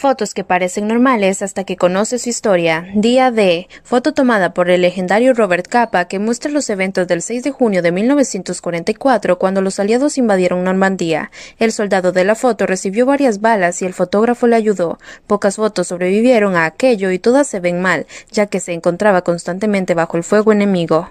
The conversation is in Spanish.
Fotos que parecen normales hasta que conoce su historia. Día D. Foto tomada por el legendario Robert Capa que muestra los eventos del 6 de junio de 1944 cuando los aliados invadieron Normandía. El soldado de la foto recibió varias balas y el fotógrafo le ayudó. Pocas fotos sobrevivieron a aquello y todas se ven mal, ya que se encontraba constantemente bajo el fuego enemigo.